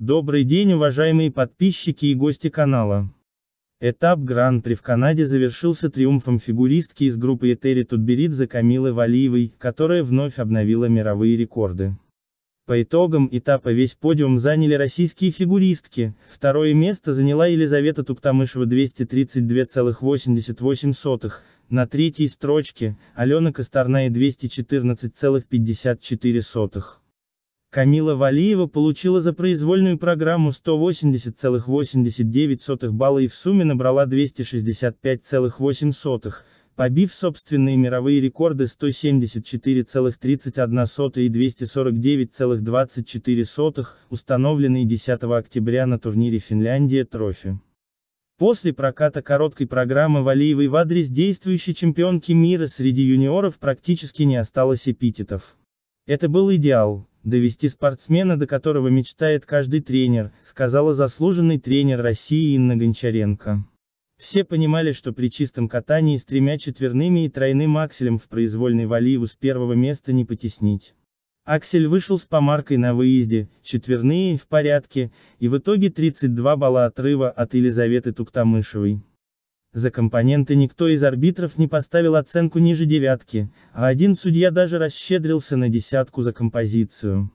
Добрый день, уважаемые подписчики и гости канала. Этап Гран-при в Канаде завершился триумфом фигуристки из группы Этери Тутберидзе Камилы Валиевой, которая вновь обновила мировые рекорды. По итогам этапа весь подиум заняли российские фигуристки, второе место заняла Елизавета Туктамышева 232,88, на третьей строчке, Алена Косторная 214,54. Камила Валиева получила за произвольную программу 180,89 балла и в сумме набрала 265,08, побив собственные мировые рекорды 174,31 и 249,24, установленные 10 октября на турнире Финляндия Трофи. После проката короткой программы Валиевой в адрес действующей чемпионки мира среди юниоров практически не осталось эпитетов. Это был идеал, довести спортсмена, до которого мечтает каждый тренер, сказала заслуженный тренер России Инна Гончаренко. Все понимали, что при чистом катании с тремя четверными и тройным акселем в произвольной Валиеву с первого места не потеснить. Аксель вышел с помаркой на выезде, четверные, в порядке, и в итоге 32 балла отрыва от Елизаветы Туктамышевой. За компоненты никто из арбитров не поставил оценку ниже девятки, а один судья даже расщедрился на десятку за композицию.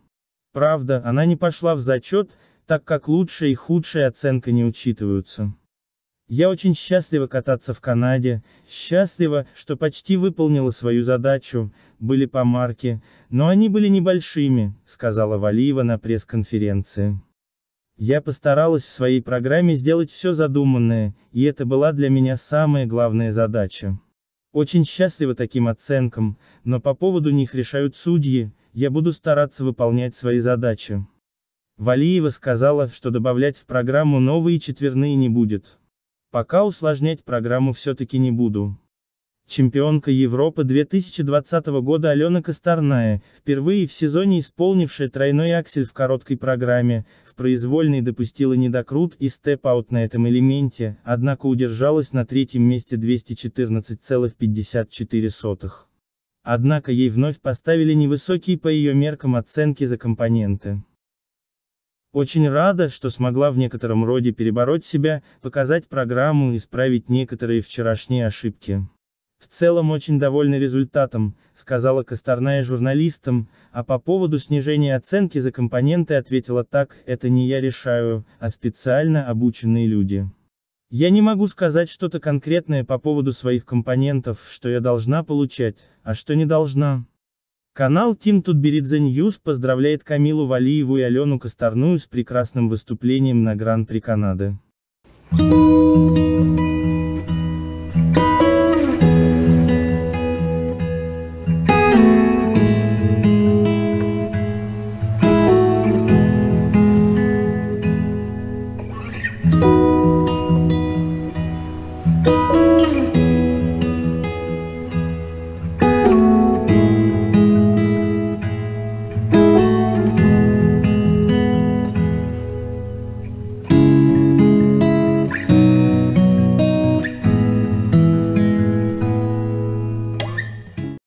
Правда, она не пошла в зачет, так как лучшая и худшая оценка не учитываются. Я очень счастлива кататься в Канаде, счастлива, что почти выполнила свою задачу, были помарки, но они были небольшими, сказала Валиева на пресс-конференции. Я постаралась в своей программе сделать все задуманное, и это была для меня самая главная задача. Очень счастлива таким оценкам, но по поводу них решают судьи, я буду стараться выполнять свои задачи. Валиева сказала, что добавлять в программу новые четверные не будет. Пока усложнять программу все-таки не буду. Чемпионка Европы 2020 года Алена Косторная, впервые в сезоне исполнившая тройной аксель в короткой программе, в произвольной допустила недокрут и степ-аут на этом элементе, однако удержалась на третьем месте 214,54. Однако ей вновь поставили невысокие по ее меркам оценки за компоненты. Очень рада, что смогла в некотором роде перебороть себя, показать программу и исправить некоторые вчерашние ошибки. В целом очень довольны результатом, сказала Косторная журналистам, а по поводу снижения оценки за компоненты ответила так, это не я решаю, а специально обученные люди. Я не могу сказать что-то конкретное по поводу своих компонентов, что я должна получать, а что не должна. Канал Тим Тутберидзе Ньюс поздравляет Камилу Валиеву и Алену Косторную с прекрасным выступлением на Гран-при Канады.